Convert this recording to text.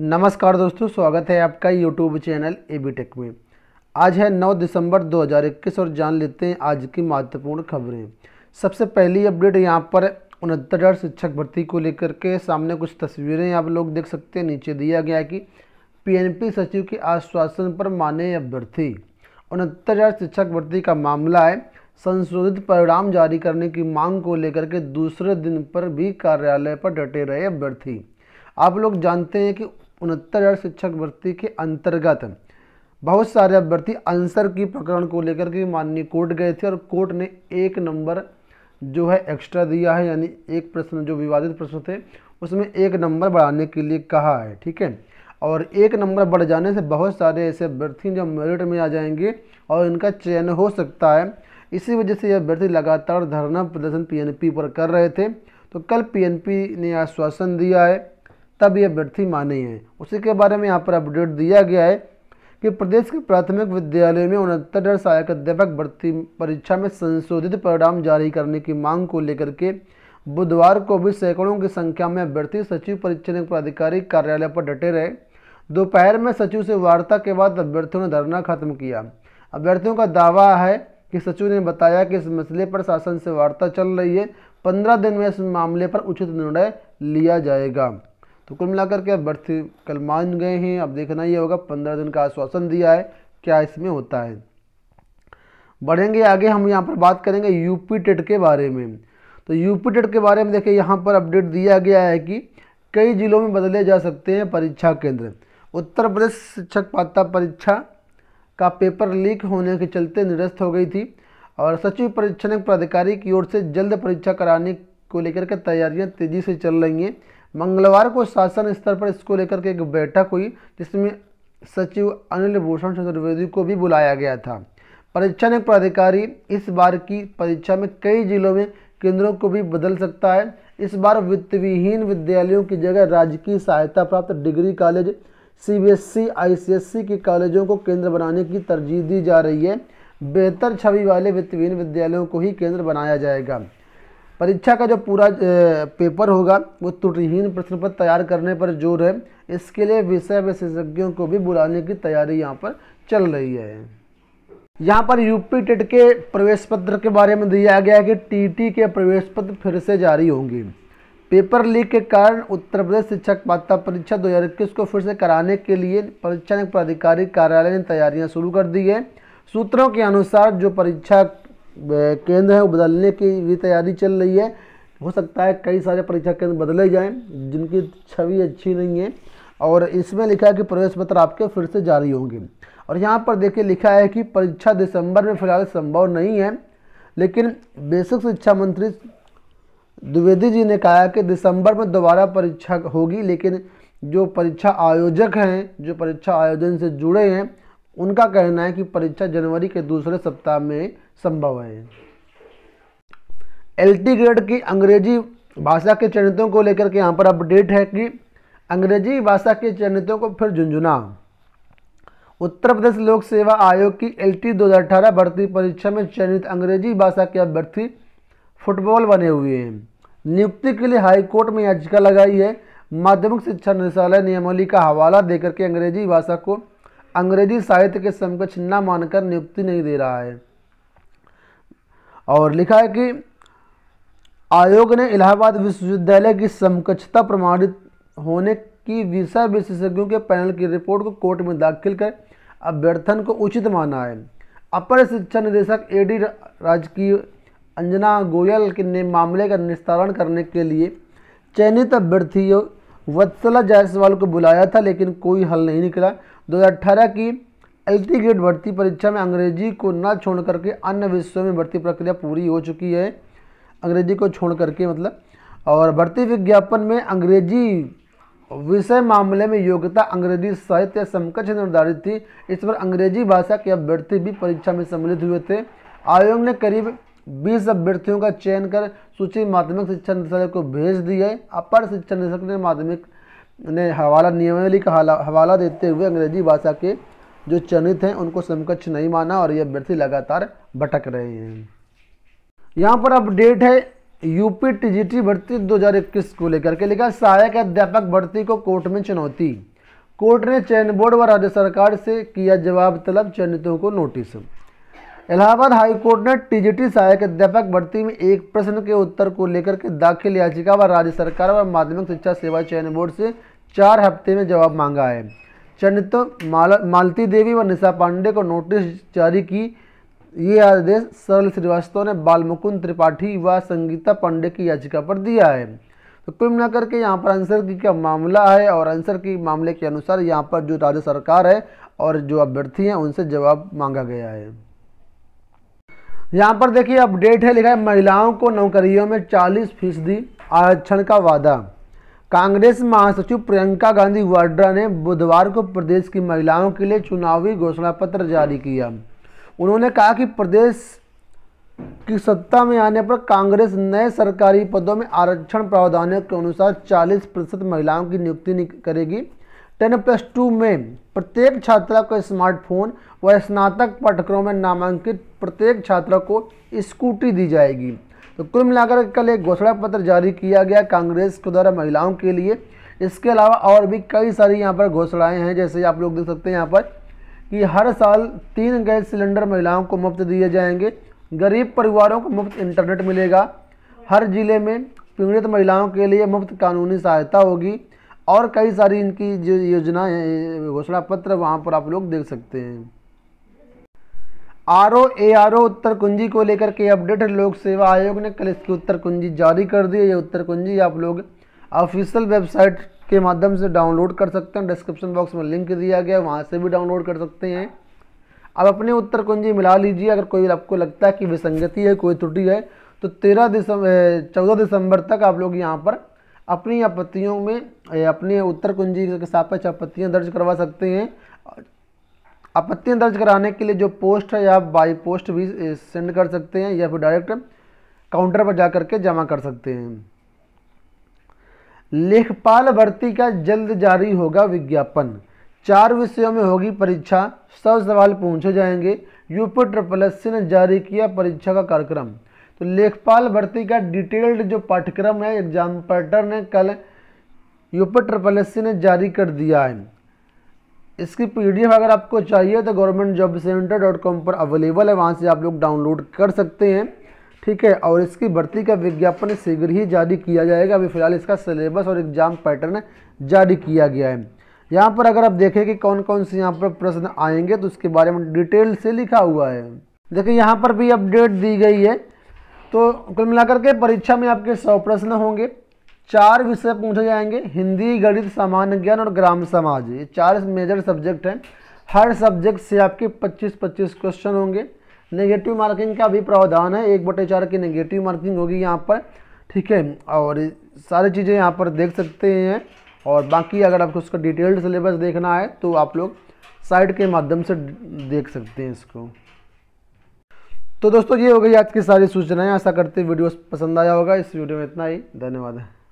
नमस्कार दोस्तों स्वागत है आपका YouTube channel A B tech में आज है 9 दिसंबर 2021 और जान लेते हैं आज की महत्वपूर्ण खबरें सबसे पहली अपडेट यहाँ पर उनहत्तर शिक्षक भर्ती को लेकर के सामने कुछ तस्वीरें आप लोग देख सकते हैं नीचे दिया गया है कि पीएनपी सचिव के आश्वासन पर माने अभ्यर्थी उनहत्तर शिक्षक भर्ती का मामला है संशोधित परिणाम जारी करने की मांग को लेकर के दूसरे दिन पर भी कार्यालय पर डटे रहे अभ्यर्थी आप लोग जानते हैं कि उनहत्तर हज़ार शिक्षक भर्ती के अंतर्गत बहुत सारे अभ्यर्थी आंसर की प्रकरण को लेकर के माननीय कोर्ट गए थे और कोर्ट ने एक नंबर जो है एक्स्ट्रा दिया है यानी एक प्रश्न जो विवादित प्रश्न थे उसमें एक नंबर बढ़ाने के लिए कहा है ठीक है और एक नंबर बढ़ जाने से बहुत सारे ऐसे अभ्यर्थी जो मेरिट में आ जाएंगे और इनका चयन हो सकता है इसी वजह से ये अभ्यर्थी लगातार धरना प्रदर्शन पीएनपी पर कर रहे थे तो कल पीएनपी ने आश्वासन दिया है तब ये अभ्यर्थी माने हैं उसी के बारे में यहाँ पर अपडेट दिया गया है कि प्रदेश के प्राथमिक विद्यालय में उनहत्तर सहायक अध्यापक भर्ती परीक्षा में संशोधित परिणाम जारी करने की मांग को लेकर के बुधवार को भी सैकड़ों की संख्या में अभ्यर्थी सचिव परीक्षण पदाधिकारी कार्यालय पर डटे रहे दोपहर में सचिव से वार्ता के बाद अभ्यर्थियों ने धरना खत्म किया अभ्यर्थियों का दावा है कि सचिव ने बताया कि इस मसले पर शासन से वार्ता चल रही है पंद्रह दिन में इस मामले पर उचित निर्णय लिया जाएगा तो कुल मिलाकर के वर्ष कल मान गए हैं अब देखना ये होगा पंद्रह दिन का आश्वासन दिया है क्या इसमें होता है बढ़ेंगे आगे हम यहाँ पर बात करेंगे यूपी टेट के बारे में तो यूपी टेट के बारे में देखिए यहाँ पर अपडेट दिया गया है कि कई जिलों में बदले जा सकते हैं परीक्षा केंद्र उत्तर प्रदेश शिक्षक पात्रता परीक्षा का पेपर लीक होने के चलते निरस्त हो गई थी और सचिव परीक्षण प्राधिकारी की ओर से जल्द परीक्षा कराने को लेकर के तैयारियां तेज़ी से चल रही हैं मंगलवार को शासन स्तर पर इसको लेकर के एक बैठक हुई जिसमें सचिव अनिल भूषण चतुर्वेदी को भी बुलाया गया था परीक्षा ने प्राधिकारी इस बार की परीक्षा में कई जिलों में केंद्रों को भी बदल सकता है इस बार वित्तविहीन विद्यालयों की जगह राज्य की सहायता प्राप्त डिग्री कॉलेज सीबीएसई आईसीएसई के कॉलेजों को केंद्र बनाने की तरजीह दी जा रही है बेहतर छवि वाले वित्तविहीन विद्यालयों को ही केंद्र बनाया जाएगा परीक्षा का जो पूरा पेपर होगा वो त्रुटिहीन प्रश्न पत्र तैयार करने पर जोर है इसके लिए विषय विशेषज्ञों को भी बुलाने की तैयारी यहाँ पर चल रही है यहाँ पर यूपी टेट के प्रवेश पत्र के बारे में दिया गया है कि टीटी के प्रवेश पत्र फिर से जारी होंगे पेपर लीक के कारण उत्तर प्रदेश शिक्षक पात्रता परीक्षा दो को फिर से कराने के लिए परीक्षा पदाधिकारी कार्यालय ने तैयारियाँ शुरू कर दी है सूत्रों के अनुसार जो परीक्षा केंद्र हैं वो बदलने की भी तैयारी चल रही है हो सकता है कई सारे परीक्षा केंद्र बदले जाएं जिनकी छवि अच्छी नहीं है और इसमें लिखा है कि प्रवेश पत्र आपके फिर से जारी होंगे और यहाँ पर देखिए लिखा है कि परीक्षा दिसंबर में फिलहाल संभव नहीं है लेकिन बेसिक शिक्षा मंत्री द्विवेदी जी ने कहा कि दिसंबर में दोबारा परीक्षा होगी लेकिन जो परीक्षा आयोजक हैं जो परीक्षा आयोजन से जुड़े हैं उनका कहना है कि परीक्षा जनवरी के दूसरे सप्ताह में संभव है एल ग्रेड की अंग्रेजी भाषा के चयनितों को लेकर के यहाँ पर अपडेट है कि अंग्रेजी भाषा के चयनितों को फिर झुंझुना उत्तर प्रदेश लोक सेवा आयोग की एल टी दो भर्ती परीक्षा में चयनित अंग्रेजी भाषा के अभ्यर्थी फुटबॉल बने हुए हैं नियुक्ति के लिए हाईकोर्ट में याचिका लगाई है माध्यमिक शिक्षा निदेशालय नियमावली का हवाला देकर के अंग्रेजी भाषा को अंग्रेजी साहित्य के समकक्ष न मानकर नियुक्ति नहीं दे रहा है और लिखा है कि आयोग ने इलाहाबाद विश्वविद्यालय की समकक्षता प्रमाणित होने की विषय विशेषज्ञों के पैनल की रिपोर्ट को कोर्ट में दाखिल कर अभ्यर्थन को उचित माना है अपर शिक्षा निदेशक ए डी राजकीय अंजना गोयल ने मामले का निस्तारण करने के लिए चयनित अभ्यर्थियों वत्सला जायसवाल को बुलाया था लेकिन कोई हल नहीं निकला 2018 की एल ग्रेड भर्ती परीक्षा में अंग्रेजी को न छोड़ करके अन्य विषयों में भर्ती प्रक्रिया पूरी हो चुकी है अंग्रेजी को छोड़ करके मतलब और भर्ती विज्ञापन में अंग्रेजी विषय मामले में योग्यता अंग्रेजी साहित्य समकक्ष निर्धारित थी इस पर अंग्रेजी भाषा के अभ्यर्थी भी परीक्षा में सम्मिलित हुए थे आयोग ने करीब 20 अभ्यर्थियों का चयन कर सूची माध्यमिक शिक्षा निदेशालय को भेज दी है अपर शिक्षा निदेशक ने माध्यमिक ने हवाला नियमावली का हवाला देते हुए अंग्रेजी भाषा के जो चयनित हैं उनको समकक्ष नहीं माना और ये अभ्यर्थी लगातार भटक रहे हैं यहाँ पर अपडेट है यूपी टी भर्ती 2021 को लेकर के लिखा सहायक अध्यापक भर्ती को कोर्ट में चुनौती कोर्ट ने चयन बोर्ड व राज्य सरकार से किया जवाब तलब चयनितों को नोटिस इलाहाबाद हाईकोर्ट ने टीजीटी सहायक अध्यापक भर्ती में एक प्रश्न के उत्तर को लेकर के दाखिल याचिका व राज्य सरकार व माध्यमिक शिक्षा सेवा चयन बोर्ड से चार हफ्ते में जवाब मांगा है चंडित माल मालती देवी व निशा पांडे को नोटिस जारी की ये आदेश सरल श्रीवास्तव ने बालमुकुंद त्रिपाठी व संगीता पांडे की याचिका पर दिया है तो कुल मिलाकर के यहाँ पर आंसर की क्या मामला है और आंसर की मामले के अनुसार यहाँ पर जो राज्य सरकार है और जो अभ्यर्थी हैं उनसे जवाब मांगा गया है यहाँ पर देखिए अपडेट है लिखा है महिलाओं को नौकरियों में 40 फीसदी आरक्षण का वादा कांग्रेस महासचिव प्रियंका गांधी वाड्रा ने बुधवार को प्रदेश की महिलाओं के लिए चुनावी घोषणा पत्र जारी किया उन्होंने कहा कि प्रदेश की सत्ता में आने पर कांग्रेस नए सरकारी पदों में आरक्षण प्रावधानों के अनुसार 40 प्रतिशत महिलाओं की नियुक्ति करेगी टेन प्लस टू में प्रत्येक छात्रा को स्मार्टफोन व स्नातक पाठ्यक्रम में नामांकित प्रत्येक छात्रा को स्कूटी दी जाएगी तो कुल मिलाकर कल एक घोषणा पत्र जारी किया गया कांग्रेस के द्वारा महिलाओं के लिए इसके अलावा और भी कई सारी यहाँ पर घोषणाएँ हैं जैसे आप लोग देख सकते हैं यहाँ पर कि हर साल तीन गैस सिलेंडर महिलाओं को मुफ्त दिए जाएंगे गरीब परिवारों को मुफ्त इंटरनेट मिलेगा हर जिले में पीड़ित महिलाओं के लिए मुफ्त कानूनी सहायता होगी और कई सारी इनकी जो योजनाएं घोषणा पत्र वहाँ पर आप लोग देख सकते हैं R O A R O उत्तर कुंजी को लेकर के अपडेट है लोक सेवा आयोग ने कल इसकी उत्तर कुंजी जारी कर दी है ये उत्तर कुंजी आप लोग ऑफिशियल वेबसाइट के माध्यम से डाउनलोड कर सकते हैं डिस्क्रिप्शन बॉक्स में लिंक दिया गया है वहाँ से भी डाउनलोड कर सकते हैं अब अपने उत्तर कुंजी मिला लीजिए अगर कोई आपको लगता है कि विसंगति है कोई त्रुटि है तो तेरह दिसंबर चौदह दिसंबर तक आप लोग यहाँ पर अपनी आपत्तियों में अपने उत्तर कुंजी के सापेक्ष आपत्तियाँ दर्ज करवा सकते हैं आपत्तियाँ दर्ज कराने के लिए जो पोस्ट है या आप बाई पोस्ट भी सेंड कर सकते हैं या फिर डायरेक्ट काउंटर पर जा करके जमा कर सकते हैं लेखपाल भर्ती का जल्द जारी होगा विज्ञापन चार विषयों में होगी परीक्षा सौ सवाल पूछे जाएंगे यूपी ट्रिपल एस सी ने जारी किया परीक्षा का कार्यक्रम तो लेखपाल भर्ती का डिटेल्ड जो पाठ्यक्रम है एग्जाम पैटर्न है कल यूपी ट्रिपल एस सी ने जारी कर दिया है इसकी पीडीएफ अगर आपको चाहिए तो government job center dot com पर अवेलेबल है वहाँ से आप लोग डाउनलोड कर सकते हैं ठीक है और इसकी भर्ती का विज्ञापन शीघ्र ही जारी किया जाएगा अभी फिलहाल इसका सिलेबस और एग्जाम पैटर्न जारी किया गया है यहाँ पर अगर आप देखें कि कौन कौन से यहाँ पर प्रश्न आएंगे तो उसके बारे में डिटेल से लिखा हुआ है देखिए यहाँ पर भी अपडेट दी गई है तो कुल मिलाकर के परीक्षा में आपके सौ प्रश्न होंगे चार विषय पूछे जाएंगे हिंदी गणित सामान्य ज्ञान और ग्राम समाज ये चार मेजर सब्जेक्ट हैं हर सब्जेक्ट से आपके 25-25 क्वेश्चन होंगे नेगेटिव मार्किंग का भी प्रावधान है एक बटे चार की नेगेटिव मार्किंग होगी यहाँ पर ठीक है और सारी चीज़ें यहाँ पर देख सकते हैं और बाकी अगर आपको उसका डिटेल्ड सिलेबस देखना है तो आप लोग साइट के माध्यम से देख सकते हैं इसको तो दोस्तों ये हो गई आज की सारी सूचनाएँ ऐसा करते वीडियो पसंद आया होगा इस वीडियो में इतना ही धन्यवाद